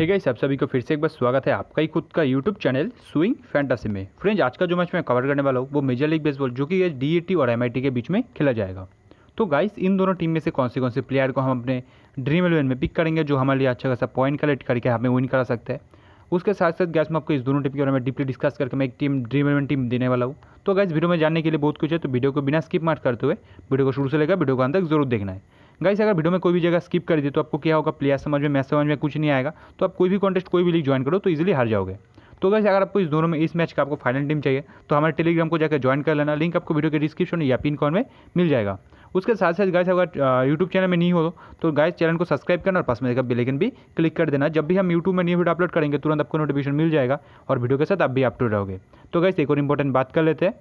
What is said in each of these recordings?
hey guys आप सभी को फिर से एक बार स्वागत है आपका ही खुद का यूट्यूब चैनल स्विंग फैंटासी में फ्रेंड्स आज का जो मैच मैं कवर करने वाला हूँ वो मेजर लीग बेसबॉल जो कि डी और एम के बीच में खेला जाएगा तो गाइस इन दोनों टीम में से कौन से कौन से प्लेयर को हम अपने ड्रीम इलेवन में पिक करेंगे जो हमारे लिए अच्छा खासा पॉइंट कलेक्ट करके हमें विन करा सकते हैं उसके साथ साथ गैस मैं आपको इस दोनों टीम के बारे में डीपली डिस्कस करके मैं एक टीम ड्रीम इलेवन टीम देने वाला हूँ तो गाइस वीडियो में जानने के लिए बहुत कुछ है तो वीडियो को बिना स्किप मार्ट करते हुए वीडियो को शुरू से लेकर वीडियो को अंत तक जरूर देखना है गाइस अगर वीडियो में कोई भी जगह स्किप कर दी तो आपको क्या होगा प्लेयर समझ में मैच समझ में कुछ नहीं आएगा तो आप कोई भी कॉन्टेस्ट कोई भी लीग ज्वाइन करो तो इजिली हार जाओगे तो गैस अगर आपको इस दोनों में इस मैच का आपको फाइनल टीम चाहिए तो हमारे टेलीग्राम को जाकर ज्वाइन कर लेना लिंक आपको वीडियो के डिस्क्रिप्शन या पिन कॉन में मिल जाएगा उसके साथ साथ गाइस अगर यूट्यूब चैनल में नहीं हो तो गाइस चैनल को सब्सक्राइब करना और पास में देखा बेलेकन भी क्लिक कर देना जब भी हम यूट्यूब में न्यू वीडियो अपलोड करेंगे तुरंत आपको नोटिफिकेशन मिल जाएगा और वीडियो के साथ आप भी अपडेट रहोगे तो गाइस एक और इंपॉर्टेंट बात कर लेते हैं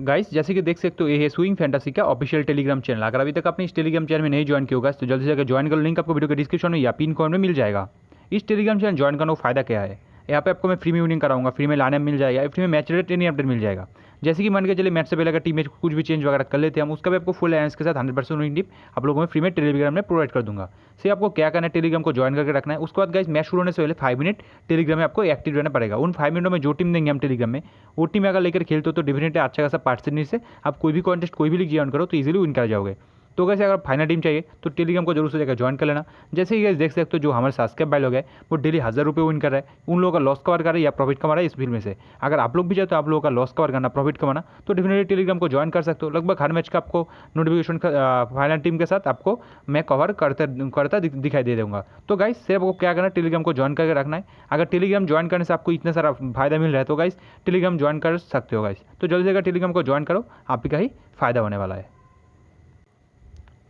गाइस जैसे कि देख सकते हो ये है स्विंग फैंटासी का ऑफिशियल टेलीग्राम चैनल अगर अभी तक आपने इस टेलीग्राम चैनल में नहीं ज्वाइन किया होगा तो जल्दी से अगर ज्वाइन कर लिंक आपको वीडियो के डिस्क्रिप्शन में या पिन कॉइन में मिल जाएगा इस टेलीग्राम चैनल ज्वाइन करने का फायदा क्या है यहाँ पे आपको मैं फ्री में विनिंग कराऊंगा फ्री में लाने मिल जाएगा फ्री में मैच रेट ट्रेनिंग अपडेट मिल जाएगा जैसे कि मान के चलिए मैच से पहले अगर टीम में कुछ भी चेंज वगैरह कर लेते हैं हम उसका भी आपको फुल एंस के साथ हंड्रेड परसेंट विनिंग आप लोगों में फ्री में टेलीग्राम में प्रोवाइड कर दूंगा से आपको क्या करना है टेलीग्राम को ज्वाइन करके रखना है उसके बाद गाइज मैच शुरू होने से पहले फाइव मिनट टेलीग्राम में आपको एक्टिव रहना पड़ेगा उन फाइव मिनटों में जो टीम देंगे हम टेलीग्राम में वो टीम अगर लेकर खेलते हो तो डेफिनेटली अच्छा खासा पार्टी से आप कोई भी कॉन्टेस्ट कोई भी लीग ज्वाइन करो तो ईजिली विन कर जाओगे तो कैसे अगर फाइनल टीम चाहिए तो टेलीग्राम को जरूर से जाकर ज्वाइन कर लेना जैसे ही देख सकते हो जो हमारे सास्केप भाई लोग है वो डेली हज़ार रुपये विन कर रहा है उन लोगों का लॉस कवर कर रहा है या प्रॉफिट कमा रहा है इस फिल्म में से अगर आप लोग भी चाहते तो आप लोगों का लॉस कवर करना प्रॉफिट कमाना तो डेफिनेटली टेलीग्राम को ज्वाइन कर सकते हो लगभग हर मैच का आपको नोटिफिकेशन फाइनल टीम के साथ आपको मैं कवर करते करता दिखाई दे दूँगा तो गाइस सिर्फ आपको क्या करना है टेलीग्राम को ज्वाइन करके रखना है अगर टेलीग्राम ज्वाइन करने से आपको इतना सारा फायदा मिल रहा है तो गाइस टेलीग्राम ज्वाइन कर सकते हो गाइस तो जल्दी से टेलीग्राम को ज्वाइन करो आपका ही फायदा होने वाला है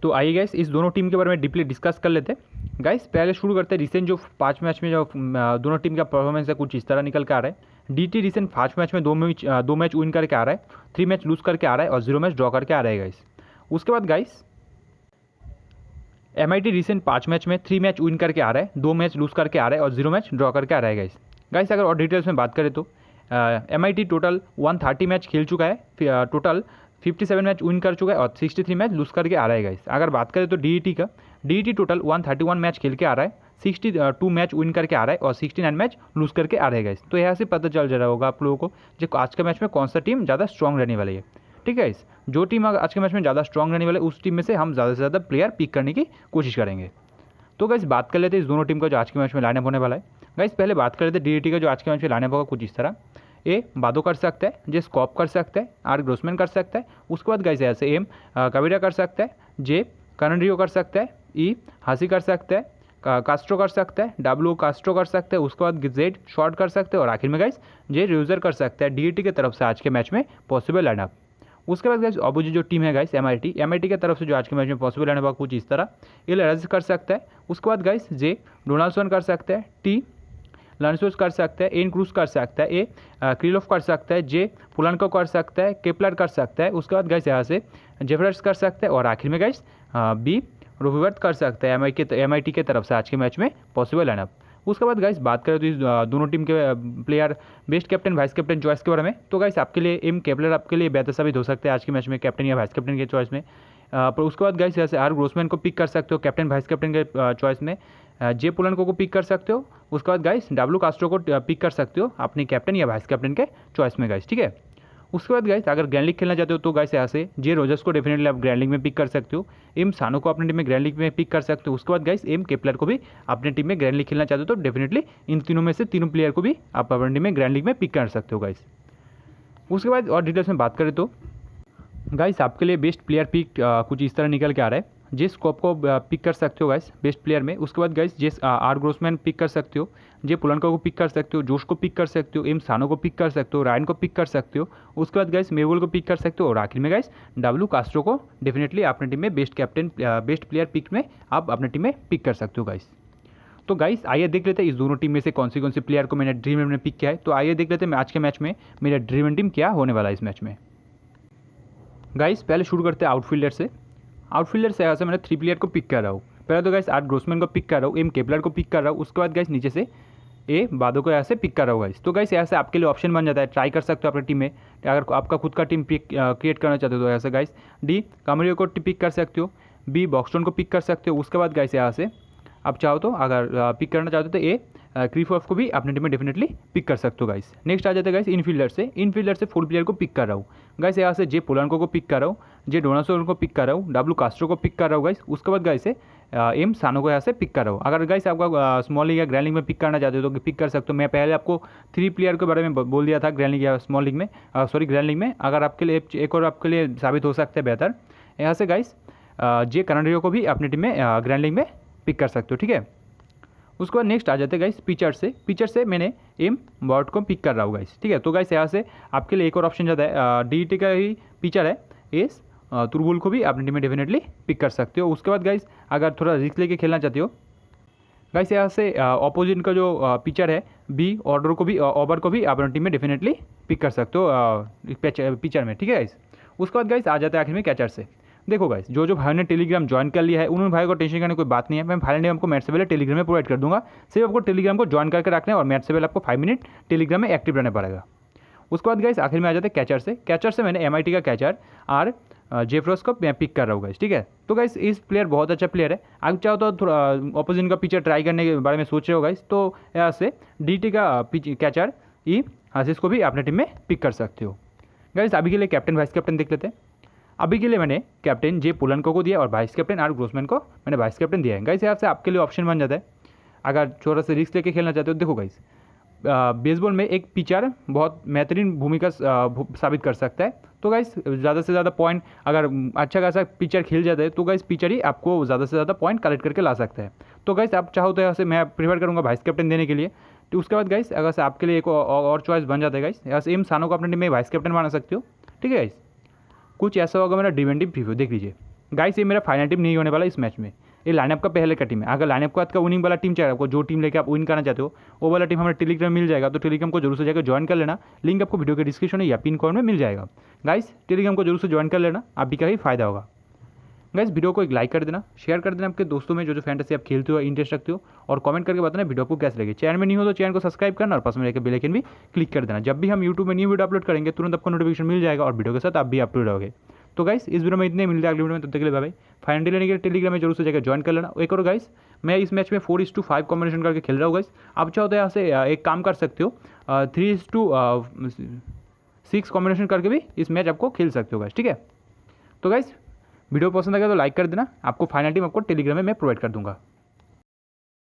तो आइए गाइस इस दोनों टीम के बारे में डीपली डिस्कस कर लेते हैं गाइस पहले शुरू करते हैं रिसेंट जो पाँच मैच में जो दोनों टीम का परफॉर्मेंस है कुछ इस तरह निकल के आ रहा है डी टी रिसेंट पाँच मैच में दो मैच दो मैच विन करके आ रहा है थ्री मैच लूज करके आ रहा है और जीरो मैच ड्रॉ करके आ रहा है गाइस उसके बाद guys M I T recent पाँच मैच में थ्री मैच विन करके आ रहा है दो मैच लूज करके आ रहा है और जीरो मैच ड्रॉ करके आ रहा है गाइस गाइस अगर और डिटेल्स में बात करें तो M I T total one thirty match खेल चुका है total fifty seven match win कर चुका है और सिक्सटी थ्री मैच लूज करके आ रहा है गाइस अगर बात करें तो डी e का D total one thirty one match खेल के आ रहा है सिक्सटी टू मैच विन करके आ रहा है और सिक्सटी नाइन मैच लूज करके आ रहा है गाइस तो यहाँ से पता चल जा रहा होगा आप लोगों को जो आज के मैच में कौन सा टीम ज़्यादा स्ट्रॉन्ग रहने वाली है ठीक है इस जो टीम अगर आज के मैच में ज़्यादा स्ट्रॉन्ग रहने वाले उस टीम में से हम ज़्यादा से ज़्यादा प्लेयर पिक करने की कोशिश करेंगे तो गाइस बात कर लेते हैं इस दोनों टीम का जो आज के मैच में लाइनअप होने वाला है गाइस पहले बात कर लेते हैं डी e का जो आज के मैच में लाइनअप होगा कुछ इस तरह ए बादो कर सकता है जे स्कॉप कर सकता है आर ग्रोसमैन कर सकता है उसके बाद गाइस ऐसे एम कविरा कर सकता है जे करण कर सकता है ई हासी कर सकता है कास्ट्रो कर सकता है डब्ल्यू कास्ट्रो कर सकते हैं उसके बाद जेड शॉर्ट कर सकते हैं और आखिर में गाइस जे यूज़र कर सकता है टी की तरफ से आज के मैच में पॉसिबल लाइनअप उसके बाद गाइस अबूजी जो टीम है guys M I T M I T की तरफ से जो आज के मैच में पॉसिबल एंड कुछ इस तरह एल रज कर सकता है उसके बाद गाइस जे डोनाल्डसन कर सकते हैं टी लर्नसूस कर सकता है एन क्रूस कर सकता है ए क्रिलोफ कर सकता है जे को कर सकता है केपलर कर सकता है उसके बाद गैस यहाँ से जेफरस कर सकता है और आखिर में गैस बी रोहिवर्थ कर सकता है एम आई के एम आई टी के तरफ से आज के मैच में पॉसिबल है ना उसके बाद गाइस बात करें तो इस दोनों टीम के player best captain vice captain choice के बारे में तो गाइस आपके लिए एम केपलर आपके लिए बेहतर साबित हो सकते हैं आज के मैच में कैप्टन या वाइस कैप्टन के चॉइस में पर उसके बाद गाइस जैसे आर ग्रोसमैन को पिक कर सकते हो कैप्टन वाइस कैप्टन के चॉइस में जे पुलनको को पिक कर सकते हो उसके बाद गाइस डब्लू कास्ट्रो को पिक कर सकते हो अपने कैप्टन या वाइस कैप्टन के चॉइस में गाइस ठीक है उसके बाद गाइस अगर ग्रैंड लीग खेलना चाहते हो तो गाइस यहाँ से जे रोजर्स को डेफिनेटली आप ग्रैंड लीग में पिक कर सकते हो एम सानो को अपने टीम में ग्रैंड लीग में पिक कर सकते हो उसके बाद गाइस एम केपलर को भी अपने टीम में ग्रैंड लीग खेलना चाहते हो तो डेफिनेटली इन तीनों में से तीनों प्लेयर को भी आप अपने टीम में ग्रैंड लीग में पिक कर सकते हो गाइस उसके बाद और डिटेल्स में बात करें तो गाइस आपके लिए बेस्ट प्लेयर पिक कुछ इस तरह निकल के आ रहा है जिस कॉप को पिक कर सकते हो गाइस बेस्ट प्लेयर में उसके बाद गाइस जिस आर ग्रोसमैन पिक कर सकते हो जे पुलनका को पिक कर सकते हो जोश को पिक कर सकते हो एम सानो को पिक कर सकते हो रायन को पिक कर सकते हो उसके बाद गाइस मेवल को पिक कर सकते हो और आखिर में गाइस डब्लू कास्ट्रो को डेफिनेटली अपने टीम में best captain best player pick में आप अपने टीम में पिक कर सकते हो गाइस तो गाइस आइए देख लेते हैं इस दोनों टीम में से कौन सी कौन सी प्लेयर को मैंने ड्रीम इलेवन में पिक किया है तो आइए देख लेते हैं आज के मैच में मेरा ड्रीम टीम क्या होने वाला है इस मैच में गाइस पहले शुरू करते हैं आउटफील्डर से आउटफील्डर से यहाँ से मैंने थ्री प्लेयर को पिक कर रहा हूँ पहले तो गैस आठ ग्रोसमैन को पिक कर रहा हूँ एम केपलर को पिक कर रहा हूँ उसके बाद गैस नीचे से ए बादो को यहाँ से पिक कर रहा हूँ गैस तो गैस यहाँ से आपके लिए ऑप्शन बन जाता है ट्राई कर सकते हो अपनी टीम में अगर आपका खुद का टीम पिक क्रिएट करना चाहते हो तो यहाँ से गैस डी कमरियो को पिक कर सकते हो बी बॉक्सटोन को पिक कर सकते हो उसके बाद गैस यहाँ से आप चाहो तो अगर पिक करना चाहते हो तो ए क्रीफ ऑफ को भी अपने टीम में डेफिनेटली पिक कर सकते हो गाइस नेक्स्ट आ जाते हैं गाइस इनफील्डर से इनफील्डर से फुल प्लेयर को पिक कर रहा हूँ गाइस यहाँ से जे पोलानको को पिक कर रहा हूँ जे डोनासो को पिक कर रहा हूँ डब्लू कास्ट्रो को पिक कर रहा हूँ गाइस उसके बाद गाइस से एम सानो को यहाँ से पिक कर रहा हूँ अगर गाइस आपका स्मॉल लीग या ग्रैंड लीग में पिक करना चाहते हो तो पिक कर सकते हो मैं पहले आपको थ्री प्लेयर के बारे में बोल दिया था ग्रैंड लीग या स्मॉल लीग में सॉरी ग्रैंड लीग में अगर आपके लिए एक और आपके लिए साबित हो सकता है बेहतर यहाँ से गाइस जे कनाडियो को भी अपनी टीम में ग्रैंड लीग में पिक कर सकते हो ठीक है उसके बाद नेक्स्ट आ जाते गाइस पिक्चर से पिक्चर से मैंने एम बॉट को पिक कर रहा हूँ गाइस ठीक है तो गाइस यहाँ से आपके लिए एक और ऑप्शन ज़्यादा है डी का ही पिक्चर है एस तुरबुल को भी टीम में डेफिनेटली पिक कर सकते हो उसके बाद गाइस अगर थोड़ा रिस्क लेके खेलना चाहते हो गाइस यहाँ से ऑपोजिट का जो पिक्चर है बी ऑर्डर को भी ओवर को भी अपनी टीम में डेफिनेटली पिक कर सकते हो पिक्चर में ठीक है गाइस उसके बाद गाइस आ जाते हैं आखिर में कैचर से देखो गाइस जो जो भाई ने टेलीग्राम ज्वाइन कर लिया है उन भाई को टेंशन करने कोई बात नहीं है मैं फाइनल आपको मैट से पहले टेलीग्राम में प्रोवाइड कर दूंगा सिर्फ आपको टेलीग्राम को ज्वाइन करके रखना है और मैट से पहले आपको फाइव मिनट टेलीग्राम में एक्टिव रहना पड़ेगा उसके बाद गाइस आखिर में आ जाते हैं कैचर से कैचर से मैंने एम का कैचर और जेफ्रोस को मैं पिक कर रहा हूँ गाइस ठीक है तो गाइस इस प्लेयर बहुत अच्छा प्लेयर है आप चाहो तो थोड़ा ऑपोजिट का पिक्चर ट्राई करने के बारे में सोच रहे हो गाइस तो यहाँ से डी का कैचर ई हसीस को भी अपने टीम में पिक कर सकते हो गाइस अभी के लिए कैप्टन वाइस कैप्टन देख लेते हैं अभी के लिए मैंने कैप्टन जे पुलनको को दिया और वाइस कैप्टन आर ग्रोसमैन को मैंने वाइस कैप्टन दिया है गाइस यहाँ से आपके लिए ऑप्शन बन जाता है अगर छोटा सा रिस्क लेके खेलना चाहते हो देखो गाइस बेसबॉल में एक पिचर बहुत बेहतरीन भूमिका साबित कर सकता है तो गाइस ज़्यादा से ज़्यादा पॉइंट अगर अच्छा खासा पिचर खेल जाता है तो गाइस पिचर ही आपको ज़्यादा से ज़्यादा पॉइंट कलेक्ट करके ला सकता है तो गाइस आप चाहो तो यहाँ से मैं प्रीफर करूँगा वाइस कैप्टन देने के लिए तो उसके बाद गाइस अगर आपके लिए एक और चॉइस बन जाता है गाइस यहाँ से एम सानो को अपने टीम में वाइस कैप्टन बना सकते हो ठीक है गाइस कुछ ऐसा होगा मेरा डिवेंटिव प्रीव्यू देख लीजिए गाइस ये मेरा फाइनल टीम नहीं होने वाला इस मैच में ये लाइनअप का पहले का टीम है अगर लाइनअप का आपका विनिंग वाला टीम चाहिए आपको जो टीम लेके आप विन करना चाहते हो वो वाला टीम हमें टेलीग्राम मिल जाएगा तो टेलीग्राम को जरूर से जाकर ज्वाइन कर लेना लिंक आपको वीडियो के डिस्क्रिप्शन में या पिन कॉर्ड में मिल जाएगा गाइस टेलीग्राम को जरूर से ज्वाइन कर लेना आप भी का ही फायदा होगा गाइस वीडियो को एक लाइक कर देना शेयर कर देना आपके दोस्तों में जो जो फैंटेसी आप खेलते हो इंटरेस्ट रखते हो और कमेंट करके बताना वीडियो को कैसे लगे चैनल में नहीं हो तो चैनल को सब्सक्राइब करना और पास में लेकर बेलेकन भी क्लिक कर देना जब भी हम यूट्यूब में न्यू वीडियो अपलोड करेंगे तुरंत आपको नोटिफिकेशन मिल जाएगा और वीडियो के साथ आप भी अपलोड रहोगे तो गाइस इस वीडियो में इतने मिलते अगले वीडियो में तब तक के लिए भाई फाइनल लेने के लिए टेलीग्राम में जरूर से जाकर ज्वाइन कर लेना एक और गाइस मैं इस मैच में फोर इस टू फाइव कॉम्बिनेशन करके खेल रहा हूँ गाइस आप चाहो तो यहाँ से एक काम कर सकते हो थ्री इस टू सिक्स कॉम्बिनेशन करके भी इस मैच आपको खेल सकते हो गाइस ठीक है तो गाइस वीडियो पसंद आएगा तो लाइक कर देना आपको फाइनल टीम आपको टेलीग्राम में मैं प्रोवाइड कर दूंगा